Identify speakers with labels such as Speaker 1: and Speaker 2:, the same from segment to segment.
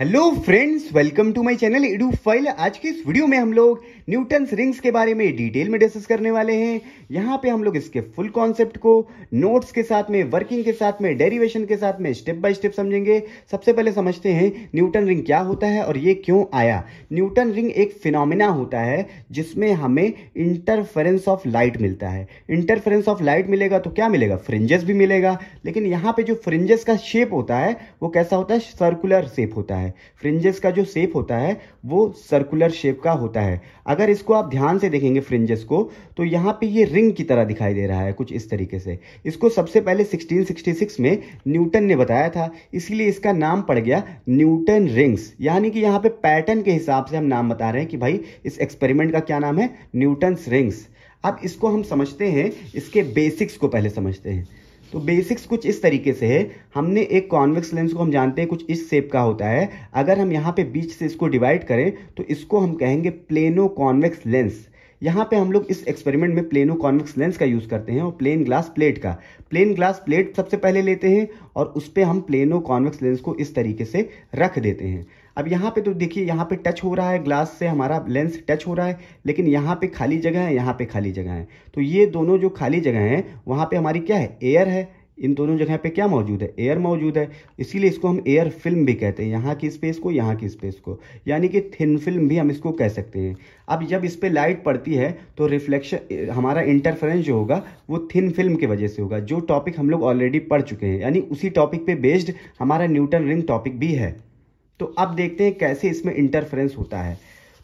Speaker 1: hello friends welcome to my channel इडू फाइल आज के इस वीडियो में हम लोग न्यूटन रिंग्स के बारे में डिटेल में डिस्कस करने वाले हैं यहाँ पे हम लोग इसके फुल कॉन्सेप्ट को नोट्स के साथ में वर्किंग के साथ में डेरिवेशन के साथ में स्टेप बाय स्टेप समझेंगे सबसे पहले समझते हैं न्यूटन रिंग क्या होता है और ये क्यों आया न्यूटन रिंग एक फिनोमिना होता है जिसमें हमें इंटरफेरेंस ऑफ लाइट मिलता है इंटरफेरेंस ऑफ लाइट मिलेगा तो क्या मिलेगा फ्रिंजेस भी मिलेगा लेकिन यहाँ पर जो फ्रिंजेस का शेप होता है वो कैसा होता है सर्कुलर शेप होता है है फ्रिंजेस का जो शेप होता है वो सर्कुलर शेप का होता है अगर इसको आप ध्यान से देखेंगे फ्रिंजेस को तो यहाँ पे ये रिंग की तरह दिखाई दे रहा है कुछ इस तरीके से इसको सबसे पहले 1666 में न्यूटन ने बताया था इसीलिए इसका नाम पड़ गया न्यूटन रिंग्स यानी कि यहाँ पे पैटर्न के हिसाब से हम नाम बता रहे हैं कि भाई इस एक्सपेरिमेंट का क्या नाम है न्यूटन रिंग्स अब इसको हम समझते हैं इसके बेसिक्स को पहले समझते हैं तो बेसिक्स कुछ इस तरीके से है हमने एक कॉन्वेक्स लेंस को हम जानते हैं कुछ इस शेप का होता है अगर हम यहाँ पे बीच से इसको डिवाइड करें तो इसको हम कहेंगे प्लेनो कॉन्वेक्स लेंस यहाँ पे हम लोग इस एक्सपेरिमेंट में प्लेनो कॉन्वेक्स लेंस का यूज़ करते हैं और प्लेन ग्लास प्लेट का प्लेन ग्लास प्लेट सबसे पहले लेते हैं और उस पर हम प्लेनो कॉन्वेक्स लेंस को इस तरीके से रख देते हैं अब यहाँ पे तो देखिए यहाँ पे टच हो रहा है ग्लास से हमारा लेंस टच हो रहा है लेकिन यहाँ पे खाली जगह है यहाँ पे खाली जगह है तो ये दोनों जो खाली जगह हैं वहाँ पे हमारी क्या है एयर है इन दोनों जगह पे क्या मौजूद है एयर मौजूद है इसीलिए इसको हम एयर फिल्म भी कहते हैं यहाँ की स्पेस को यहाँ की स्पेस को यानी कि थिन फिल्म भी हम इसको कह सकते हैं अब जब इस पर लाइट पड़ती है तो रिफ्लेक्शन हमारा इंटरफेरेंस जो होगा वो थिन फिल्म की वजह से होगा जो टॉपिक हम लोग ऑलरेडी पढ़ चुके हैं यानी उसी टॉपिक पर बेस्ड हमारा न्यूटन रिंग टॉपिक भी है तो अब देखते हैं कैसे इसमें इंटरफेरेंस होता है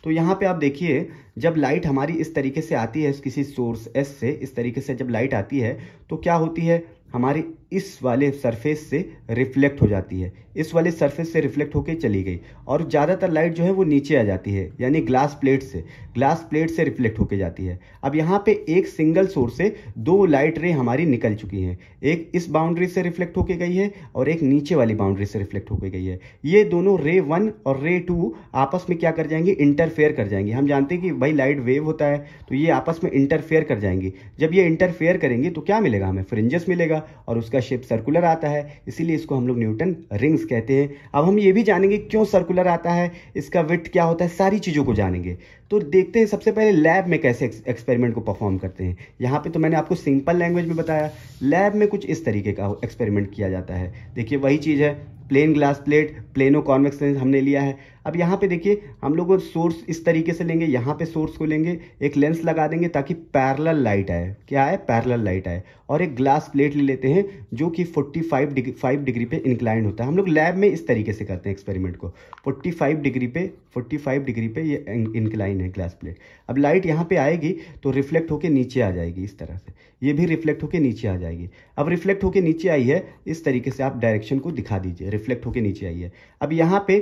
Speaker 1: तो यहाँ पे आप देखिए जब लाइट हमारी इस तरीके से आती है किसी सोर्स एस से इस तरीके से जब लाइट आती है तो क्या होती है हमारी इस वाले सरफेस से रिफ्लेक्ट हो जाती है इस वाले सरफेस से रिफ्लेक्ट होकर चली गई और ज़्यादातर लाइट जो है वो नीचे आ जाती है यानी ग्लास प्लेट से ग्लास प्लेट से रिफ्लेक्ट होकर जाती है अब यहाँ पे एक सिंगल सोर्स से दो लाइट रे हमारी निकल चुकी हैं एक इस बाउंड्री से रिफ्लेक्ट होके गई है और एक नीचे वाली बाउंड्री से रिफ्लेक्ट होके गई है ये दोनों रे वन और रे टू आपस में क्या कर जाएंगे इंटरफेयर कर जाएंगे हम जानते हैं कि भाई लाइट वेव होता है तो ये आपस में इंटरफेयर कर जाएंगी जब ये इंटरफेयर करेंगे तो क्या मिलेगा हमें फ्रिंजेस मिलेगा और उसका इसका शेप सर्कुलर आता है इसीलिए इसको हम लोग न्यूटन रिंग्स कहते हैं अब हम ये भी जानेंगे क्यों सर्कुलर आता है इसका विथ क्या होता है सारी चीज़ों को जानेंगे तो देखते हैं सबसे पहले लैब में कैसे एक्सपेरिमेंट को परफॉर्म करते हैं यहाँ पे तो मैंने आपको सिंपल लैंग्वेज में बताया लैब में कुछ इस तरीके का एक्सपेरिमेंट किया जाता है देखिए वही चीज़ है plane glass plate plano convex lens हमने लिया है अब यहाँ पे देखिए हम लोग सोर्स इस तरीके से लेंगे यहाँ पे सोर्स को लेंगे एक लेंस लगा देंगे ताकि पैरल लाइट आए क्या है पैरल लाइट आए और एक ग्लास प्लेट ले लेते हैं जो कि 45 डिग्री फाइव डिग्री पे इंक्लाइन होता है हम लोग लैब में इस तरीके से करते हैं एक्सपेरिमेंट को 45 डिग्री पे 45 डिग्री पे ये इंक्लाइन है ग्लास प्लेट अब लाइट यहाँ पे आएगी तो रिफ्लेक्ट होकर नीचे आ जाएगी इस तरह से ये भी रिफ्लेक्ट होकर नीचे आ जाएगी अब रिफ्लेक्ट होकर नीचे आई है इस तरीके से आप डायरेक्शन को दिखा दीजिए रिफ्लेक्ट होकर नीचे आई है अब यहाँ पे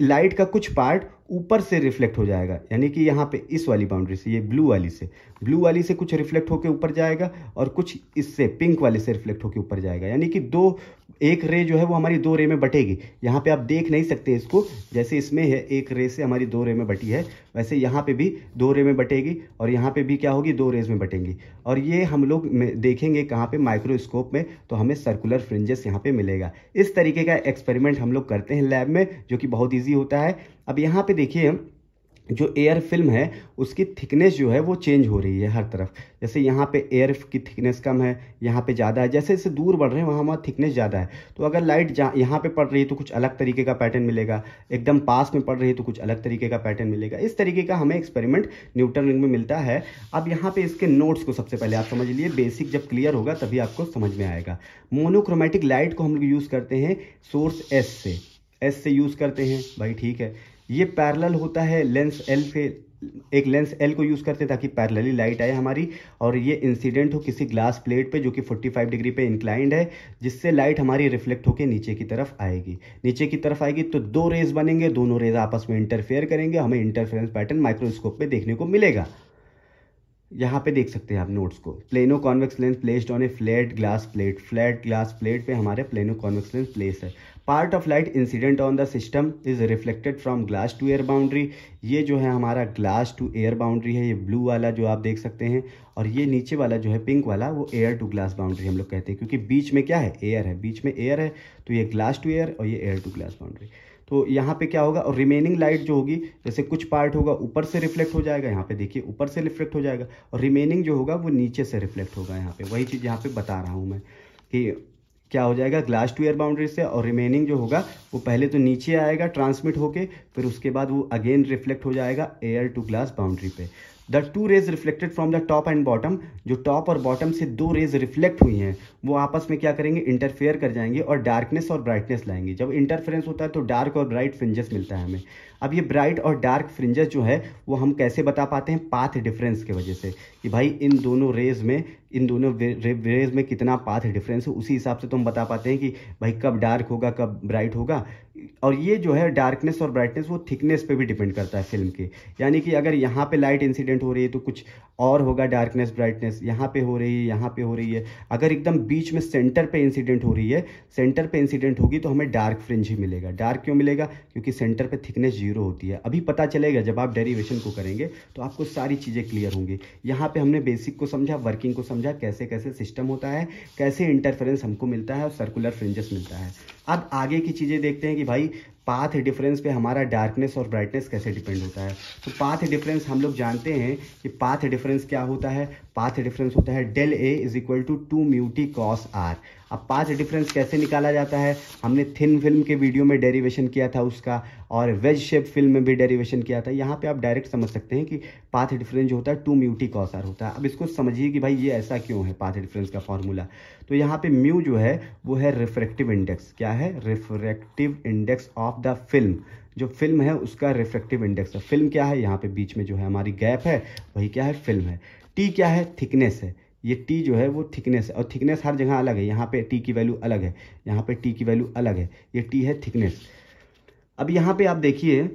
Speaker 1: लाइट का कुछ पार्ट ऊपर से रिफ्लेक्ट हो जाएगा यानी कि यहाँ पे इस वाली बाउंड्री से ये ब्लू वाली से ब्लू वाली से कुछ रिफ्लेक्ट होकर ऊपर जाएगा और कुछ इससे पिंक वाले से रिफ्लेक्ट होकर ऊपर जाएगा यानी कि दो एक रे जो है वो हमारी दो रे में बटेगी यहाँ पे आप देख नहीं सकते इसको जैसे इसमें है एक रे से हमारी दो रे में बटी है वैसे यहाँ पे भी दो रे में बटेगी और यहाँ पे भी क्या होगी दो रेज में बटेंगी और ये हम लोग देखेंगे कहाँ पे माइक्रोस्कोप में तो हमें सर्कुलर फ्रिंजेस यहाँ पे मिलेगा इस तरीके का एक्सपेरिमेंट हम लोग करते हैं लैब में जो कि बहुत ईजी होता है अब यहाँ पे देखिए जो एयर फिल्म है उसकी थिकनेस जो है वो चेंज हो रही है हर तरफ जैसे यहाँ पे एयर की थिकनेस कम है यहाँ पे ज़्यादा है जैसे जैसे दूर बढ़ रहे हैं वहाँ वहाँ थिकनेस ज़्यादा है तो अगर लाइट जहाँ यहाँ पर पड़ रही है तो कुछ अलग तरीके का पैटर्न मिलेगा एकदम पास में पड़ रही है तो कुछ अलग तरीके का पैटर्न मिलेगा इस तरीके का हमें एक्सपेरिमेंट न्यूटन रिंग में मिलता है अब यहाँ पर इसके नोट्स को सबसे पहले आप समझ लिए बेसिक जब क्लियर होगा तभी आपको समझ में आएगा मोनोक्रोमेटिक लाइट को हम लोग यूज़ करते हैं सोर्स एस से एस से यूज़ करते हैं भाई ठीक है ये पैरेलल होता है लेंस एल से एक लेंस एल को यूज़ करते ताकि पैरेलली लाइट आए हमारी और ये इंसिडेंट हो किसी ग्लास प्लेट पे जो कि 45 डिग्री पे इंक्लाइंड है जिससे लाइट हमारी रिफ्लेक्ट होकर नीचे की तरफ आएगी नीचे की तरफ आएगी तो दो रेज बनेंगे दोनों रेज आपस में इंटरफेयर करेंगे हमें इंटरफेरेंस पैटर्न माइक्रोस्कोप पे देखने को मिलेगा यहाँ पे देख सकते हैं आप नोट्स को plano convex lens placed on a flat glass plate flat glass plate पे हमारे प्लेनो कॉन्वेक्स लेंस प्लेस है part of light incident on the system is reflected from glass to air boundary ये जो है हमारा glass to air boundary है ये blue वाला जो आप देख सकते हैं और ये नीचे वाला जो है पिंक वाला वो एयर टू ग्लास बाउंड्री हम लोग कहते हैं क्योंकि बीच में क्या है एयर है बीच में एयर है तो ये ग्लास टू एयर और ये एयर टू ग्लास बाउंड्री तो यहाँ पे क्या होगा और रिमेनिंग लाइट जो होगी जैसे कुछ पार्ट होगा ऊपर से रिफ्लेक्ट हो जाएगा यहाँ पे देखिए ऊपर से रिफ्लेक्ट हो जाएगा और रिमेनिंग जो होगा वो नीचे से रिफ्लेक्ट होगा यहाँ पे वही चीज़ यहाँ पे बता रहा हूँ मैं कि क्या हो जाएगा ग्लास टू एयर बाउंड्री से और रिमेनिंग जो होगा वो पहले तो नीचे आएगा ट्रांसमिट होके फिर उसके बाद वो अगेन रिफ्लेक्ट हो जाएगा एयर टू ग्लास बाउंड्री पे the two rays reflected from the top and bottom जो टॉप और बॉटम से दो रेज रिफ्लेक्ट हुई हैं वो आपस में क्या करेंगे इंटरफेयर कर जाएंगे और डार्कनेस और ब्राइटनेस लाएंगे जब इंटरफेरेंस होता है तो डार्क और ब्राइट फ्रिंजेस मिलता है हमें अब ये ब्राइट और डार्क फ्रिंजेस जो है वो हम कैसे बता पाते हैं पाथ डिफरेंस के वजह से कि भाई इन दोनों रेज में इन दोनों वेज में कितना पाथ डिफरेंस है उसी हिसाब से तो हम बता पाते हैं कि भाई कब डार्क होगा कब ब्राइट होगा और ये जो है डार्कनेस और ब्राइटनेस वो थिकनेस पे भी डिपेंड करता है फिल्म के यानी कि अगर यहाँ पे लाइट इंसिडेंट हो रही है तो कुछ और होगा डार्कनेस ब्राइटनेस यहाँ पे हो रही है यहाँ पे हो रही है अगर एकदम बीच में सेंटर पे इंसिडेंट हो रही है सेंटर पे इंसिडेंट होगी तो हमें डार्क फ्रिंज ही मिलेगा डार्क क्यों मिलेगा क्योंकि सेंटर पर थिकनेस जीरो होती है अभी पता चलेगा जब आप डेरीवेशन को करेंगे तो आपको सारी चीज़ें क्लियर होंगी यहाँ पर हमने बेसिक को समझा वर्किंग को समझा समझा कैसे कैसे सिस्टम होता है कैसे इंटरफेरेंस हमको मिलता है और सर्कुलर फ्रिंजेस मिलता है अब आगे की चीज़ें देखते हैं कि भाई पाथ डिफरेंस पे हमारा डार्कनेस और ब्राइटनेस कैसे डिपेंड होता है तो पाथ डिफरेंस हम लोग जानते हैं कि पाथ डिफरेंस क्या होता है पाथ डिफरेंस होता है del a is equal to two mu t cos r अब पाथ डिफरेंस कैसे निकाला जाता है हमने थिन फिल्म के वीडियो में डेरिवेशन किया था उसका और वेज शेप फिल्म में भी डेरिवेशन किया था यहाँ पे आप डायरेक्ट समझ सकते हैं कि पाथ डिफरेंस जो होता है टू म्यूटी कॉस आर होता है अब इसको समझिए कि भाई ये ऐसा क्यों है पाथ डिफरेंस का फॉर्मूला तो यहाँ पे म्यू जो है वो है रिफ्रेक्टिव इंडेक्स क्या है refractive index of the film जो फिल्म है उसका रिफ्रैक्टिव इंडेक्स है फिल्म क्या है यहाँ पे बीच में जो है हमारी गैप है वही क्या है फिल्म है टी क्या है थिकनेस है ये टी जो है वो थिकनेस है और थिकनेस हर जगह अलग है यहाँ पे टी की वैल्यू अलग है यहाँ पे टी की वैल्यू अलग है ये टी है थिकनेस अब यहाँ पे आप देखिए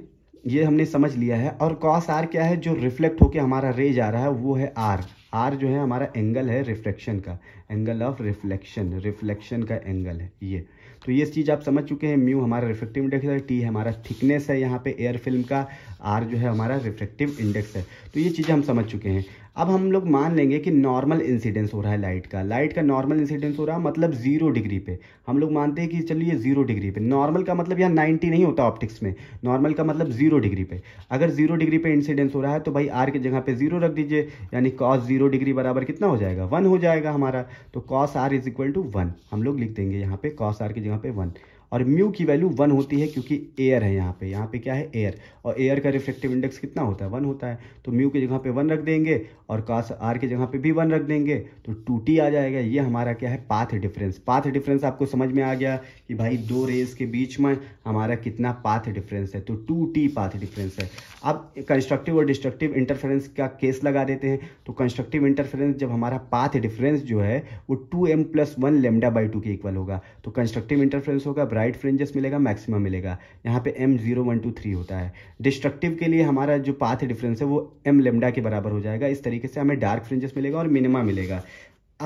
Speaker 1: ये हमने समझ लिया है और कॉस आर क्या है जो रिफ्लेक्ट होकर हमारा रे जा रहा है वो है आर आर जो है हमारा एंगल है रिफ्लेक्शन का एंगल ऑफ रिफ्लेक्शन रिफ्लेक्शन का एंगल है ये तो ये चीज़ आप समझ चुके हैं म्यू हमारा रिफ्लेक्टिव इंडेक्स है टी हमारा थिकनेस है यहाँ पे एयर फिल्म का आर जो है हमारा रिफ्लेक्टिव इंडेक्स है तो ये चीज़ें हम समझ चुके हैं अब हम लोग मान लेंगे कि नॉर्मल इंसिडेंस हो रहा है लाइट का लाइट का नॉर्मल इंसिडेंस हो रहा है मतलब जीरो डिग्री पे हम लोग मानते हैं कि चलिए जीरो डिग्री पे नॉर्मल का मतलब यहाँ नाइन्टी नहीं होता ऑप्टिक्स में नॉर्मल का मतलब जीरो डिग्री पे अगर जीरो डिग्री पे इंसिडेंस हो रहा है तो भाई आर की जगह पे जीरो रख दीजिए यानी कॉस जीरो डिग्री बराबर कितना हो जाएगा वन हो जाएगा हमारा तो cos R is equal to one हम लोग लिख देंगे यहाँ पे कॉस आर की जगह पे वन और म्यू की वैल्यू वन होती है क्योंकि एयर है यहाँ पे यहाँ पे क्या है एयर और एयर का रिफ्लेक्टिव इंडेक्स कितना होता है वन होता है तो म्यू की जगह पे वन रख देंगे और कास आर की जगह पे भी वन रख देंगे तो टू टी आ जाएगा ये हमारा क्या है पाथ डिफरेंस पाथ डिफरेंस आपको समझ में आ गया कि भाई दो रेस के बीच में हमारा कितना पाथ डिफरेंस है तो टू टी पाथ डिफरेंस है अब कंस्ट्रक्टिव और डिस्ट्रक्टिव इंटरफेरेंस का केस लगा देते हैं तो कंस्ट्रक्टिव इंटरफेरेंस जब हमारा पाथ डिफरेंस जो है वो two M plus one lambda by two के इक्वल होगा तो कंस्ट्रक्टिव इंटरफेरेंस होगा ब्राइट फ्रेंजेस मिलेगा मैक्सिमम मिलेगा यहाँ पे M zero one two three होता है डिस्ट्रक्टिव के लिए हमारा जो पाथ डिफरेंस है वो एम लेमडा के बराबर हो जाएगा इस तरीके से हमें डार्क फ्रेंजेस मिलेगा और मिनिमा मिलेगा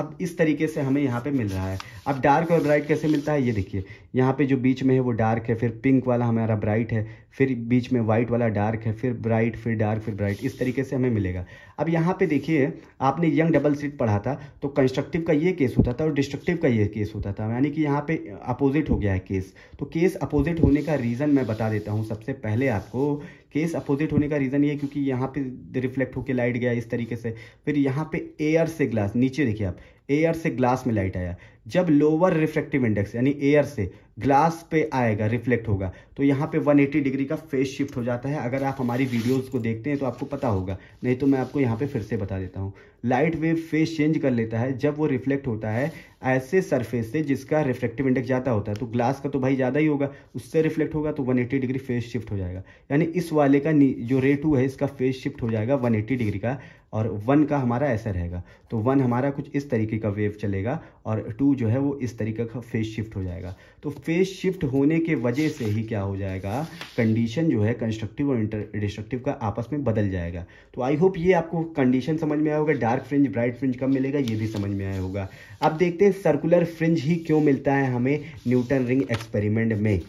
Speaker 1: अब इस तरीके से हमें यहाँ पे मिल रहा है अब डार्क और ब्राइट कैसे मिलता है ये देखिए यहाँ पे जो बीच में है वो डार्क है फिर पिंक वाला हमारा ब्राइट है फिर बीच में वाइट वाला डार्क है फिर ब्राइट फिर डार्क फिर ब्राइट इस तरीके से हमें मिलेगा अब यहाँ पे देखिए आपने यंग डबल सीट पढ़ा था तो कंस्ट्रक्टिव का ये केस होता था और डिस्ट्रक्टिव का ये केस होता था यानी कि यहाँ पे अपोजिट हो गया है केस तो केस अपोजिट होने का रीज़न मैं बता देता हूँ सबसे पहले आपको केस अपोजिट होने का रीज़न ये क्योंकि यहाँ पे रिफ्लेक्ट होकर लाइट गया इस तरीके से फिर यहाँ पे एयर से ग्लास नीचे देखिए आप एयर से ग्लास में लाइट आया जब लोअर रिफ्लेक्टिव इंडेक्स यानी एयर से ग्लास पे आएगा रिफ्लेक्ट होगा तो यहाँ पे 180 डिग्री का फेस शिफ्ट हो जाता है अगर आप हमारी वीडियोस को देखते हैं तो आपको पता होगा नहीं तो मैं आपको यहाँ पे फिर से बता देता हूँ लाइट वेव फेस चेंज कर लेता है जब वो रिफ्लेक्ट होता है ऐसे सरफेस से जिसका रिफ्लेक्टिव इंडेक्स ज़्यादा होता है तो ग्लास का तो भाई ज़्यादा ही होगा उससे रिफ्लेक्ट होगा तो वन डिग्री फेस शिफ्ट हो जाएगा यानी इस वाले का जो रे टू है इसका फेस शिफ्ट हो जाएगा वन डिग्री का और वन का हमारा ऐसा रहेगा तो वन हमारा कुछ इस तरीके का वेव चलेगा और टू जो है वो इस तरीके का फेस शिफ्ट हो जाएगा तो फेस शिफ्ट होने के वजह से ही क्या हो जाएगा कंडीशन जो है कंस्ट्रक्टिव और इंटर डिस्ट्रक्टिव का आपस में बदल जाएगा तो आई होप ये आपको कंडीशन समझ में आया होगा डार्क फ्रिंज ब्राइट फ्रिंज कब मिलेगा ये भी समझ में आया होगा अब देखते हैं सर्कुलर फ्रिंज ही क्यों मिलता है हमें न्यूटन रिंग एक्सपेरिमेंट में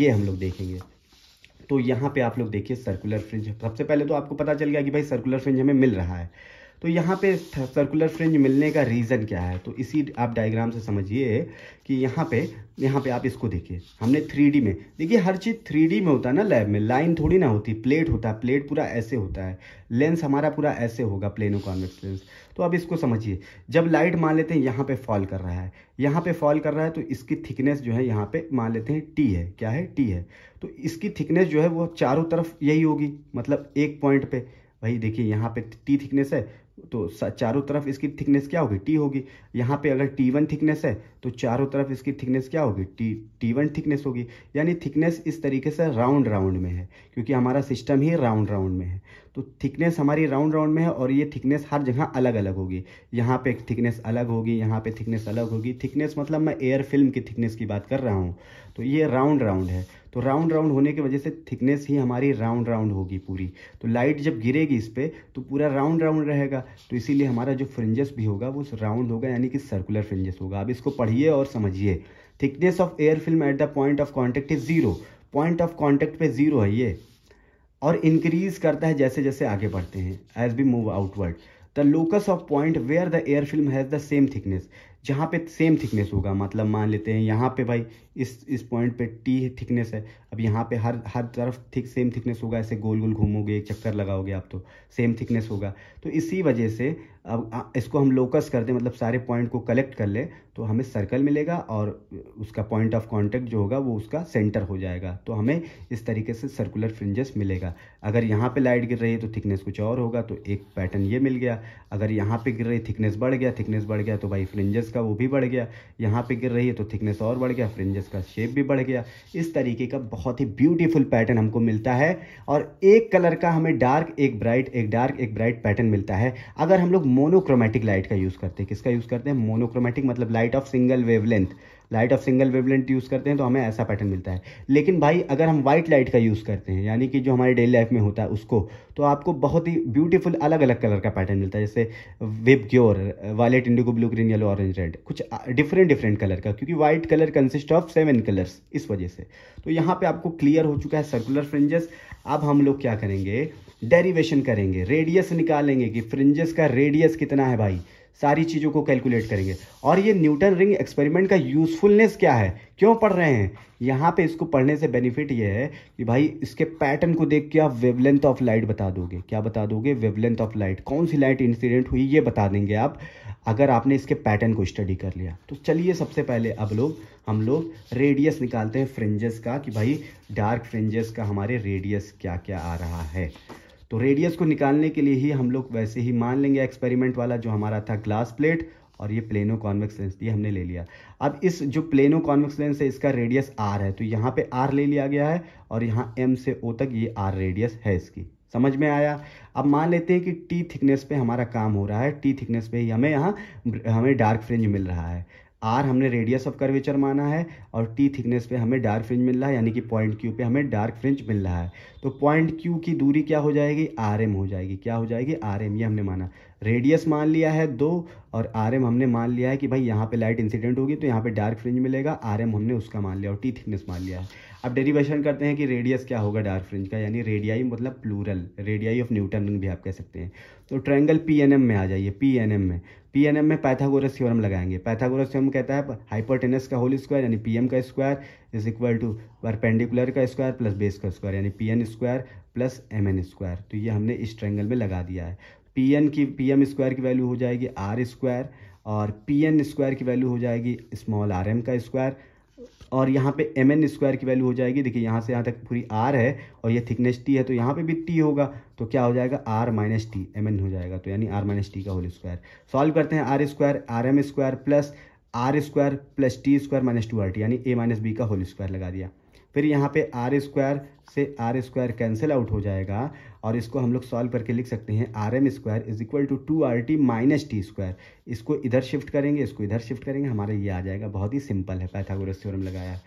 Speaker 1: ये हम लोग देखेंगे तो यहाँ पे आप लोग देखिए सर्कुलर फ्रिंज सबसे पहले तो आपको पता चल गया कि भाई सर्कुलर फ्रिंज हमें मिल रहा है तो यहाँ पे सर्कुलर फ्रिंज मिलने का रीज़न क्या है तो इसी आप डायग्राम से समझिए कि यहाँ पे यहाँ पे आप इसको देखिए हमने थ्री में देखिए हर चीज़ थ्री में होता है ना लैब में लाइन थोड़ी ना होती प्लेट होता है प्लेट पूरा ऐसे होता है लेंस हमारा पूरा ऐसे होगा प्लेनो कॉन्वेक्स लेंस तो अब इसको समझिए जब लाइट मान लेते हैं यहाँ पे फॉल कर रहा है यहाँ पे फॉल कर रहा है तो इसकी थिकनेस जो है यहाँ पे मान लेते हैं टी है क्या है टी है तो इसकी थिकनेस जो है वो चारों तरफ यही होगी मतलब एक पॉइंट पे भाई देखिए यहाँ पे टी थिकनेस है तो चारों तरफ इसकी थिकनेस क्या होगी टी होगी यहाँ पे अगर टी वन थिकनेस है तो चारों तरफ इसकी थिकनेस क्या होगी टी टी वन थिकनेस होगी यानी थिकनेस इस तरीके से राउंड राउंड में है क्योंकि हमारा सिस्टम ही राउंड राउंड में है तो थिकनेस हमारी राउंड राउंड में है और ये थिकनेस हर जगह अलग अलग होगी यहाँ पे थिकनेस अलग होगी यहाँ पे थिकनेस अलग होगी थिकनेस मतलब मैं एयर फिल्म की थिकनेस की बात कर रहा हूँ तो ये राउंड राउंड है तो राउंड राउंड होने की वजह से थिकनेस ही हमारी राउंड राउंड होगी पूरी तो लाइट जब गिरेगी इस पर तो पूरा राउंड राउंड रहेगा तो इसीलिए हमारा जो फ्रिंजेस भी होगा वो राउंड होगा यानी कि सर्कुलर फ्रिंजेस होगा अब इसको पढ़िए और समझिए thickness of air film at the point of contact is zero point of contact पे जीरो है ये और इंक्रीज करता है जैसे जैसे आगे बढ़ते हैं as we move outward the locus of point where the air film has the same thickness जहाँ पे सेम थिकनेस होगा मतलब मान लेते हैं यहाँ पे भाई इस इस पॉइंट पे टी थिकनेस है अब यहाँ पे हर हर तरफ थिक सेम थिकनेस होगा ऐसे गोल गोल घूमोगे एक चक्कर लगाओगे आप तो सेम थिकनेस होगा तो इसी वजह से अब इसको हम लोकस कर दें मतलब सारे पॉइंट को कलेक्ट कर ले तो हमें सर्कल मिलेगा और उसका पॉइंट ऑफ कांटेक्ट जो होगा वो उसका सेंटर हो जाएगा तो हमें इस तरीके से सर्कुलर फ्रिंजेस मिलेगा अगर यहाँ पे लाइट गिर रही है तो थिकनेस कुछ और होगा तो एक पैटर्न ये मिल गया अगर यहाँ पे गिर रही थिकनेस बढ़ गया थिकनेस बढ़ गया तो भाई फ्रिंजेस का वो भी बढ़ गया यहाँ पर गिर रही है तो थिकनेस और बढ़ गया फ्रिंजेस इसका शेप भी बढ़ गया इस तरीके का बहुत ही ब्यूटीफुल पैटर्न हमको मिलता है और एक कलर का हमें डार्क एक ब्राइट एक डार्क एक ब्राइट पैटर्न मिलता है अगर हम लोग मोनोक्रोमेटिक लाइट का यूज़ करते हैं किसका यूज़ करते हैं मोनोक्रोमेटिक मतलब light of single wavelength light of single wavelength use करते हैं तो हमें ऐसा पैटर्न मिलता है लेकिन भाई अगर हम वाइट लाइट का यूज़ करते हैं यानी कि जो हमारे डेली लाइफ में होता है उसको तो आपको बहुत ही ब्यूटीफुल अलग अलग कलर का पैटर्न मिलता है जैसे VIBGYOR violet indigo blue green yellow orange red कुछ डिफरेंट डिफरेंट कलर का क्योंकि white colour consist of seven colours इस वजह से तो यहाँ पर आपको क्लियर हो चुका है सर्कुलर फ्रिंजेस अब हम लोग क्या करेंगे डेरीवेशन करेंगे रेडियस निकालेंगे कि फ्रिंजेस का रेडियस कितना है भाई सारी चीज़ों को कैलकुलेट करेंगे और ये न्यूटन रिंग एक्सपेरिमेंट का यूज़फुलनेस क्या है क्यों पढ़ रहे हैं यहाँ पे इसको पढ़ने से बेनिफिट ये है कि भाई इसके पैटर्न को देख के आप वेवलेंथ ऑफ लाइट बता दोगे क्या बता दोगे वेवलेंथ ऑफ लाइट कौन सी लाइट इंसिडेंट हुई ये बता देंगे आप अगर आपने इसके पैटर्न को स्टडी कर लिया तो चलिए सबसे पहले अब लोग हम लोग रेडियस निकालते हैं फ्रिंजेस का कि भाई डार्क फ्रिंजेस का हमारे रेडियस क्या क्या आ रहा है तो रेडियस को निकालने के लिए ही हम लोग वैसे ही मान लेंगे एक्सपेरिमेंट वाला जो हमारा था ग्लास प्लेट और ये प्लेनो कॉन्वेक्स लेंस ये हमने ले लिया अब इस जो प्लेनो कॉन्वेक्स लेंस है इसका रेडियस आर है तो यहाँ पे आर ले लिया गया है और यहाँ एम से ओ तक ये आर रेडियस है इसकी समझ में आया अब मान लेते हैं कि टी थिकनेस पे हमारा काम हो रहा है टी थिकनेस पे ही हमें यहाँ हमें डार्क फ्रिंज मिल रहा है आर हमने रेडियस ऑफ कर्वेचर माना है और टी थिकनेस पे हमें डार्क फ्रिंज मिल रहा है यानी कि पॉइंट क्यू पे हमें डार्क फ्रिंज मिल रहा है तो पॉइंट क्यू की दूरी क्या हो जाएगी आर एम हो जाएगी क्या हो जाएगी आर एम ये हमने माना रेडियस मान लिया है दो और आर एम हमने मान लिया है कि भाई यहाँ पे लाइट इंसिडेंट होगी तो यहाँ पे डार्क फ्रिंज मिलेगा आर एम हमने उसका मान लिया और टी थिकनेस मान लिया है अब डेरिवेशन करते हैं कि रेडियस क्या होगा डार्क फ्रिंज का यानी रेडियाई मतलब plural radii of Newton ring भी आप कह सकते हैं तो ट्रायंगल पी एन एम में आ जाइए पी एन एम में पी एन एम में पैथागोरस थ्योरम लगाएंगे पैथागोरस थ्योरम कहता है हाइपोटेनस का होल स्क्वायर यानी पी एम का square is equal to perpendicular का स्क्वायर प्लस बेस का स्क्वायर यानी P N square plus M N square तो ये हमने इस ट्रैंगल में लगा दिया है पी एन की पी एम स्क्वायर की वैल्यू हो जाएगी आर स्क्वायर और पी एन स्क्वायर की वैल्यू हो जाएगी स्मॉल आर एम का स्क्वायर और यहाँ पे एम एन स्क्वायर की वैल्यू हो जाएगी देखिए यहाँ से यहाँ तक पूरी आर है और ये थिकनेस टी है तो यहाँ पे भी टी होगा तो क्या हो जाएगा R minus T M N हो जाएगा तो यानी आर माइनस टी का होल स्क्वायर सॉल्व करते हैं R square R M square plus R square plus T square minus two are T यानी ए माइनस बी का होल स्क्वायर लगा दिया फिर यहाँ पे आर स्क्वायर से आर स्क्वायर कैंसिल आउट हो जाएगा और इसको हम लोग सॉल्व करके लिख सकते हैं R M square is equal to two are T minus T square इसको इधर शिफ्ट करेंगे इसको इधर शिफ्ट करेंगे हमारा ये आ जाएगा बहुत ही सिंपल है पैथागोरस थ्योरम लगाया है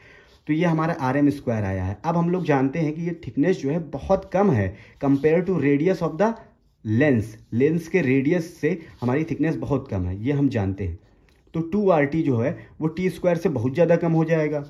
Speaker 1: तो ये हमारा आर एम स्क्वायर आया है अब हम लोग जानते हैं कि ये थिकनेस जो है बहुत कम है compare to radius of the lens lens के रेडियस से हमारी थिकनेस बहुत कम है ये हम जानते हैं तो टू आर टी जो है वो टी स्क्वायर से बहुत ज़्यादा कम हो जाएगा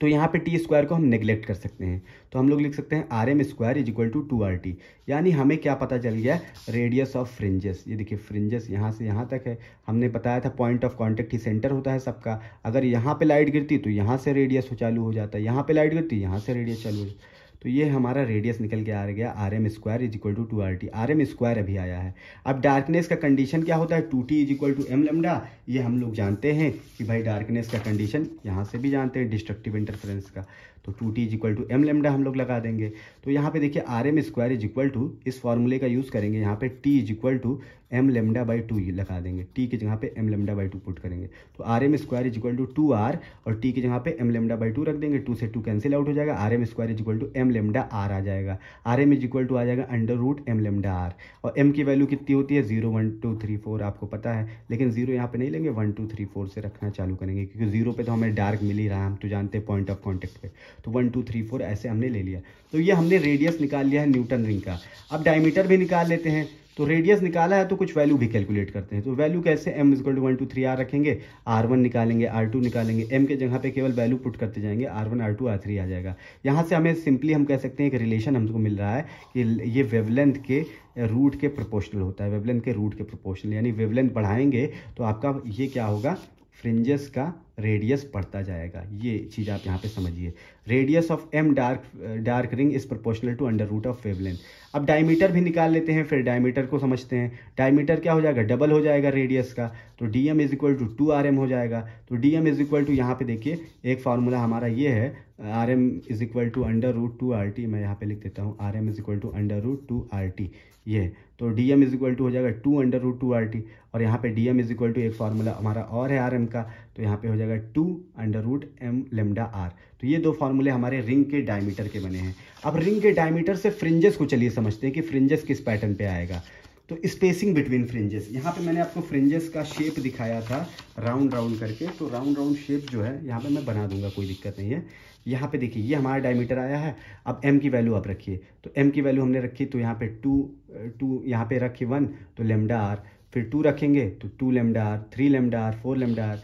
Speaker 1: तो यहाँ पे टी स्क्वायर को हम नेग्लेक्ट कर सकते हैं तो हम लोग लिख सकते हैं R M square is equal to two are T यानी हमें क्या पता चल गया रेडियस ऑफ फ्रिंजेस ये देखिए फ्रिंजेस यहाँ से यहाँ तक है हमने बताया था पॉइंट ऑफ कॉन्टेक्ट ही सेंटर होता है सबका अगर यहाँ पे लाइट गिरती तो यहाँ से रेडियस चालू हो जाता है यहाँ पर लाइट गिरती यहाँ से रेडियस चालू हो जाता तो ये हमारा रेडियस निकल के आ गया R M square is equal to two are T R M square अभी आया है अब डार्कनेस का कंडीशन क्या होता है two T is equal to M lambda ये हम लोग जानते हैं कि भाई डार्कनेस का कंडीशन यहाँ से भी जानते हैं डिस्ट्रक्टिव इंटरफ्रेंस का तो two T is equal to M lambda हम लोग लगा देंगे तो यहाँ पे देखिए R M square is equal to इस फॉर्मूले का यूज़ करेंगे यहाँ पे T is equal to M lambda by two लगा देंगे टी की जगह पे M lambda by two put करेंगे तो R M square is equal to two R और टी की जगह पे एम लेमडा बाई टू रख देंगे टू से टू कैंसिल आउट हो जाएगा R M square is equal to M lambda R आ जाएगा R M is equal to आ जाएगा under root M lambda R और एम की वैल्यू कितनी होती है zero one two three four आपको पता है लेकिन जीरो यहाँ पे नहीं लेंगे वन टू थ्री फोर से रखना चालू करेंगे क्योंकि जीरो पे तो हमें डार्क मिल ही रहा है हम तो जानते हैं पॉइंट ऑफ कॉन्टेक्ट पर तो वन टू थ्री फोर ऐसे हमने ले लिया तो ये हमने रेडियस निकाल लिया है न्यूटन रिंग का अब डायमीटर भी निकाल लेते हैं तो रेडियस निकाला है तो कुछ वैल्यू भी कैलकुलेट करते हैं तो वैल्यू कैसे m is to one two three r रखेंगे आर वन निकालेंगे आर टू निकालेंगे एम के जगह पे केवल वैल्यू पुट करते जाएंगे r one r two r three आ जाएगा यहाँ से हमें सिंपली हम कह सकते हैं एक रिलेशन हमको मिल रहा है कि ये वेवलेंथ के रूट के प्रपोशनल होता है वेवलेंथ के रूट के प्रोपोर्शनल यानी वेवलेंथ बढ़ाएंगे तो आपका ये क्या होगा फ्रिंजेस का रेडियस बढ़ता जाएगा ये चीज़ आप यहाँ पे समझिए radius of m dark dark ring is proportional to under root of wavelength अब डायमीटर भी निकाल लेते हैं फिर डायमीटर को समझते हैं डायमीटर क्या हो जाएगा डबल हो जाएगा रेडियस का तो d m is equal to two r m हो जाएगा तो d m is equal to यहाँ पर देखिए एक फार्मूला हमारा ये है r m is equal to under root two are t मैं यहाँ पे लिख देता हूँ r m is equal to under root two are t ये तो d m is equal to हो जाएगा two under root two are t और यहाँ पे d m is equal to एक फार्मूला हमारा और है आर एम का तो यहाँ पे हो जाएगा two under root M lambda r तो ये दो फार्मूले हमारे रिंग के डायमीटर के बने हैं अब रिंग के डायमीटर से फ्रिंजेस को चलिए समझते हैं कि फ्रिंजेस किस पैटर्न पे आएगा तो स्पेसिंग बिटवीन फ्रिंजेस यहाँ पे मैंने आपको फ्रिंजेस का शेप दिखाया था राउंड राउंड करके तो राउंड राउंड शेप जो है यहाँ पे मैं बना दूंगा कोई दिक्कत नहीं है यहाँ पे देखिए ये हमारा डायमीटर आया है अब एम की वैल्यू आप रखिए तो एम की वैल्यू हमने रखी तो यहाँ पे टू टू यहाँ पे रखी वन तो लेमडा आर फिर टू रखेंगे तो two lambda r three lambda r four lambda r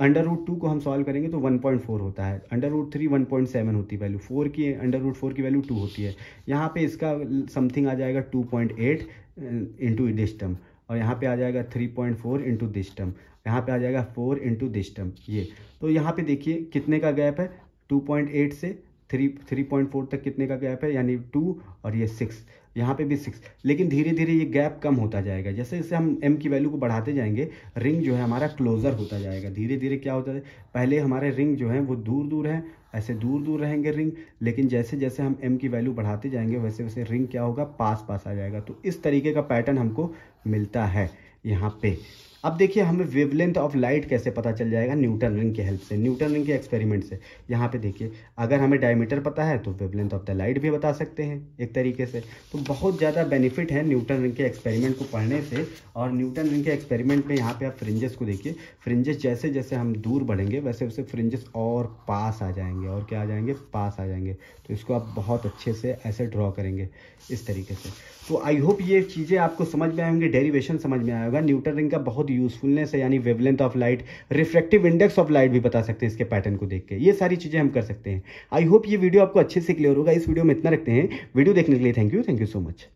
Speaker 1: under root two को हम सॉल्व करेंगे तो वन पॉइंट फोर होता है under root three one point seven होती है वैल्यू फोर की अंडर रूट फोर की वैल्यू टू होती है यहाँ पे इसका समथिंग आ जाएगा टू पॉइंट एट इंटू डिस्टम और यहाँ पे आ जाएगा three point four into this यहाँ पर आ जाएगा फोर इंटू दिस ये तो यहाँ पे देखिए कितने का गैप है टू पॉइंट एट से थ्री थ्री पॉइंट फोर तक कितने का गैप है यानी टू और ये सिक्स यहाँ पे भी सिक्स लेकिन धीरे धीरे ये गैप कम होता जाएगा जैसे जैसे हम एम की वैल्यू को बढ़ाते जाएंगे रिंग जो है हमारा क्लोजर होता जाएगा धीरे धीरे क्या होता है पहले हमारे रिंग जो है वो दूर दूर हैं ऐसे दूर दूर रहेंगे रिंग लेकिन जैसे जैसे हम एम की वैल्यू बढ़ाते जाएंगे वैसे वैसे रिंग क्या होगा पास पास आ जाएगा तो इस तरीके का पैटर्न हमको मिलता है यहाँ पे अब देखिए हमें वेवलेंथ ऑफ लाइट कैसे पता चल जाएगा न्यूटन रिंग के हेल्प से न्यूटन रिंग के एक्सपेरिमेंट से यहाँ पे देखिए अगर हमें डायमीटर पता है तो वेवलेंथ ऑफ द लाइट भी बता सकते हैं एक तरीके से तो बहुत ज़्यादा बेनिफिट है न्यूटन रिंग के एक्सपेरिमेंट को पढ़ने से और न्यूटन रिंग के एक्सपेरिमेंट में यहाँ पर आप फ्रिंजेस को देखिए फ्रिंजेस जैसे जैसे हम दूर बढ़ेंगे वैसे वैसे फ्रिंजेस और पास आ जाएंगे और क्या आ जाएंगे पास आ जाएंगे तो इसको आप बहुत अच्छे से ऐसे ड्रॉ करेंगे इस तरीके से तो आई होप ये चीज़ें आपको समझ में आएंगे डेरीवेशन समझ में आएगा न्यूटन रिंग का बहुत यूजफुलनेस है यानी wavelength of light refractive index of light भी बता सकते हैं इसके पैटर्न को देख के ये सारी चीज़ें हम कर सकते हैं आई होप ये वीडियो आपको अच्छे से क्लियर होगा इस वीडियो में इतना रखते हैं वीडियो देखने के लिए thank you thank you so much